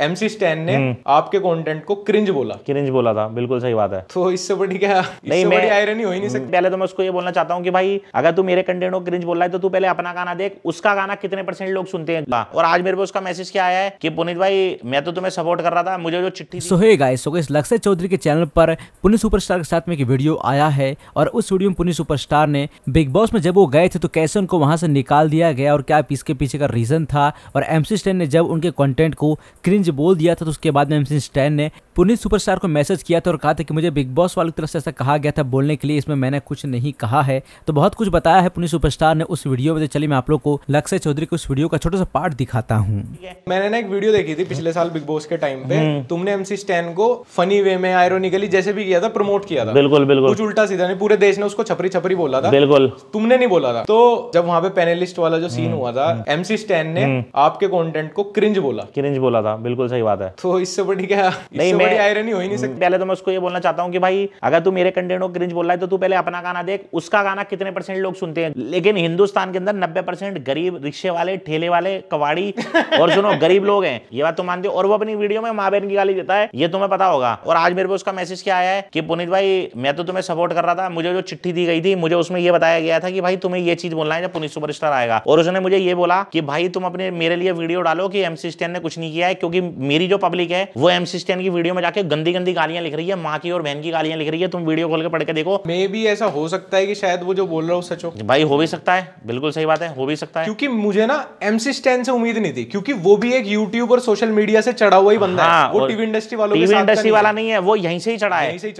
M C stand ने हम्म। आपके content को क्रिंज बोला क्रिंज बोला था बिल्कुल सही बात है तो इससे बड़ी क्या इससे मैं बड़ी आयरनी हो ही नहीं हम्म, सकती पहले तो मैं उसको ये बोलना चाहता हूँ कि भाई अगर तू मेरे कंटेंट को क्रिंज बोल रहा है तो तू पहले अपना गाना देख उसका गाना कितने परसेंट लोग सुनते हैं और आज मेरे पे उसका मैसेज क्या आया है की पुनित भाई मैं तो तुम्हें सपोर्ट कर रहा था मुझे जो चिट्ठी सो हे सो गाइस लक्ष्य चौधरी के चैनल पर पुनीत सुपरस्टार के साथ में एक वीडियो आया है और उस वीडियो में पुनीत सुपरस्टार ने बिग बॉस में जब वो गए थे तो कैसे उनको वहां से निकाल दिया गया और क्या इसके पीछे का रीजन था और एमसी स्टैन ने जब उनके कॉन्टेंट को क्रिंज क्रिंज बोल दिया था तो उसके बाद में एमसिन स्टैन ने पुनीत सुपरस्टार को मैसेज किया था और कहा था कि मुझे बिग बॉस वाली तरफ से ऐसा कहा गया था बोलने के लिए इसमें मैंने कुछ नहीं कहा है तो बहुत कुछ बताया है पुनीत सुपरस्टार ने उस वीडियो में तो चलिए मैं आप लोग को लक्ष्य चौधरी के उस वीडियो का छोटा सा पार्ट दिखाता हूँ मैंने ना एक वीडियो देखी थी पिछले साल बिग बॉस के टाइम पे हम्म। तुमने एमसी स्टैन को फनी वे में आयरोनिकली जैसे भी किया था प्रमोट किया था बिल्कुल बिल्कुल कुछ उल्टा सीधा नहीं पूरे देश ने उसको छपरी छपरी बोला था बिल्कुल तुमने नहीं बोला था तो जब वहाँ पे पैनलिस्ट वाला जो सीन हम्म, हुआ था एमसी हम्म। स्टैन ने आपके कॉन्टेंट को क्रिंज बोला क्रिंज बोला था बिल्कुल सही बात है तो इससे बड़ी क्या नहीं बड़ी आयरनी हो ही नहीं हम्म। सकती पहले तो मैं उसको ये बोलना चाहता हूँ कि भाई अगर तू मेरे कंटेंट को क्रिंज बोल रहा है तो तू पहले अपना गाना देख उसका गाना कितने परसेंट लोग सुनते हैं लेकिन हिंदुस्तान के अंदर नब्बे परसेंट गरीब रिक्शे वाले ठेले वाले कवाड़ी और सुनो गरीब लोग हैं ये बात तुम मानते हो और वो अपनी वीडियो में माँ बहन की गाली देता है ये तुम्हें पता होगा और आज मेरे पे उसका मैसेज क्या आया है कि पुनीत भाई मैं तो तुम्हें सपोर्ट कर रहा था मुझे जो चिट्ठी दी गई थी मुझे उसमें यह बताया गया था कि भाई तुम्हें ये चीज बोलना है जब पुनीत सुपरस्टार आएगा और उसने मुझे ये बोला कि भाई तुम अपने मेरे लिए वीडियो डालो कि एमसी स्टैन ने कुछ नहीं किया है क्योंकि मेरी जो पब्लिक है वो एमसी स्टैन की वीडियो में जाके गंदी गंदी गालियां लिख रही है माँ की और बहन की गालियां लिख रही है तुम वीडियो खोल के पढ़ के देखो मे भी ऐसा हो सकता है कि शायद वो जो बोल रहा हूँ सच हो भाई हो भी सकता है बिल्कुल सही बात है हो भी सकता है क्योंकि मुझे ना एमसी स्टैन से उम्मीद नहीं थी क्योंकि वो भी एक यूट्यूब और सोशल मीडिया से चढ़ा हुआ ही बंदा है हाँ, वो टीवी इंडस्ट्री वालों टीवी इंडस्ट्री वाला नहीं है वो यहीं से ही चढ़ा है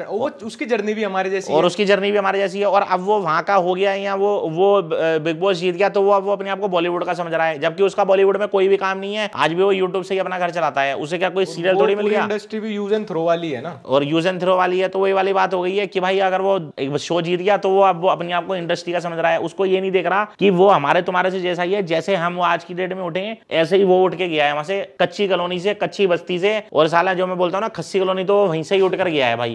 उसकी जर्नी भी हमारे जैसी और उसकी जर्नी भी हमारे जैसी है और अब वो वहां का हो गया या वो वो बिग बॉस जीत गया तो वो अब वो अपने आप को बॉलीवुड का समझ रहा है जबकि उसका बॉलीवुड में कोई भी काम नहीं है आज भी वो यूट्यूब से ही अपना घर चलाता है उसे क्या कोई सीरियल थोड़ी मिल गया इंडस्ट्री भी यूज एंड थ्रो वाली है ना और यूज एंड थ्रो वाली है तो वही वाली बात हो गई है कि भाई अगर वो एक शो जीत गया तो वो अब वो अपने आप को इंडस्ट्री का समझ रहा है उसको ये नहीं देख रहा कि वो हमारे तुम्हारे से जैसा ही है जैसे हम वो आज की डेट में उठे ऐसे ही वो उठ के गया है वहां से कच्ची कॉलोनी से कच्ची बस्ती से और साला जो मैं बोलता हूँ ना खस्सी कॉलोनी तो वहीं से ही उठ कर गया है भाई